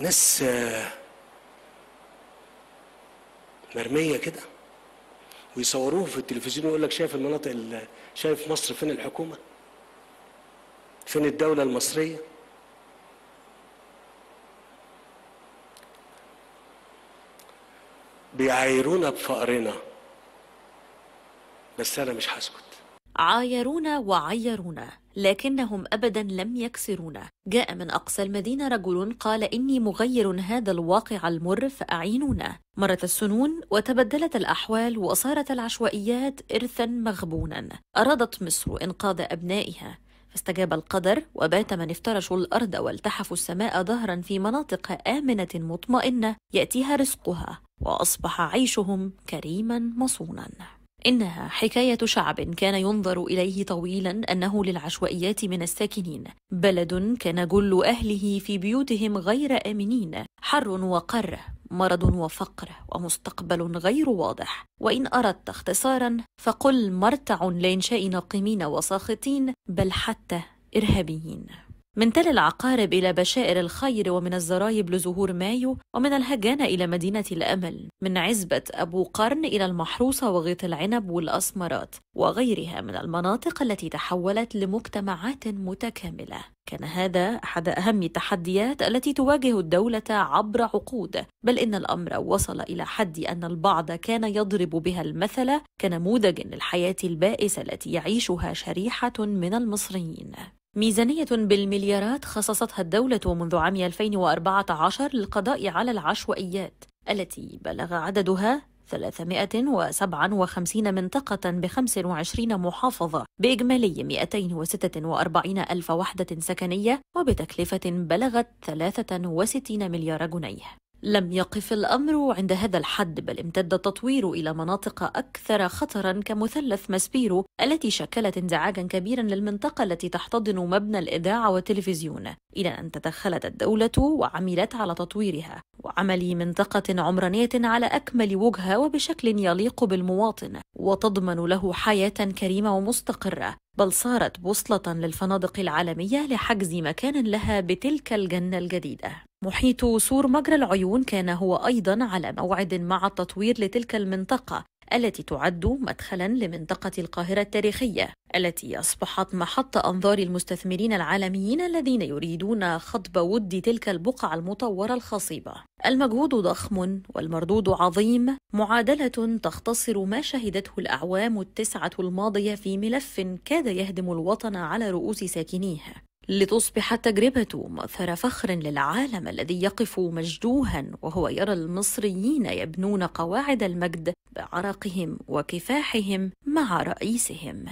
ناس آه، مرميه كده ويصوروه في التلفزيون ويقول لك شايف المناطق شايف مصر فين الحكومه فين الدوله المصريه بيعايرونا بفقرنا بس انا مش هسكت عايرونا وعيرونا لكنهم ابدا لم يكسرونا جاء من اقصى المدينه رجل قال اني مغير هذا الواقع المر فاعينونا مرت السنون وتبدلت الاحوال وصارت العشوائيات ارثا مغبونا ارادت مصر انقاذ ابنائها فاستجاب القدر وبات من افترشوا الارض والتحفوا السماء ظهرا في مناطق امنه مطمئنه ياتيها رزقها واصبح عيشهم كريما مصونا إنها حكاية شعب كان ينظر إليه طويلا أنه للعشوائيات من الساكنين بلد كان جل أهله في بيوتهم غير آمنين حر وقر مرض وفقر ومستقبل غير واضح وإن أردت اختصارا فقل مرتع لإنشاء ناقمين وساخطين بل حتى إرهابيين من تل العقارب إلى بشائر الخير ومن الزرايب لزهور مايو ومن الهجانة إلى مدينة الأمل من عزبة أبو قرن إلى المحروسة وغيط العنب والأسمرات وغيرها من المناطق التي تحولت لمجتمعات متكاملة كان هذا أحد أهم التحديات التي تواجه الدولة عبر عقود بل إن الأمر وصل إلى حد أن البعض كان يضرب بها المثل كنموذج للحياة البائسة التي يعيشها شريحة من المصريين ميزانية بالمليارات خصصتها الدولة منذ عام 2014 للقضاء على العشوائيات التي بلغ عددها 357 منطقة ب 25 محافظة بإجمالي 246 ألف وحدة سكنية وبتكلفة بلغت 63 مليار جنيه لم يقف الأمر عند هذا الحد بل امتد التطوير إلى مناطق أكثر خطرا كمثلث ماسبيرو التي شكلت انزعاجا كبيرا للمنطقة التي تحتضن مبنى الإذاعة والتلفزيون إلى أن تدخلت الدولة وعملت على تطويرها وعمل منطقة عمرانية على أكمل وجهة وبشكل يليق بالمواطن وتضمن له حياة كريمة ومستقرة بل صارت بوصلة للفنادق العالمية لحجز مكان لها بتلك الجنة الجديدة محيط سور مجرى العيون كان هو أيضا على موعد مع التطوير لتلك المنطقة التي تعد مدخلا لمنطقة القاهرة التاريخية التي أصبحت محط أنظار المستثمرين العالميين الذين يريدون خطب ود تلك البقعة المطورة الخصيبة المجهود ضخم والمردود عظيم معادلة تختصر ما شهدته الأعوام التسعة الماضية في ملف كاد وعاد يهدم الوطن على رؤوس ساكنيه لتصبح التجربة مؤثر فخر للعالم الذي يقف مجدوها وهو يرى المصريين يبنون قواعد المجد بعرقهم وكفاحهم مع رئيسهم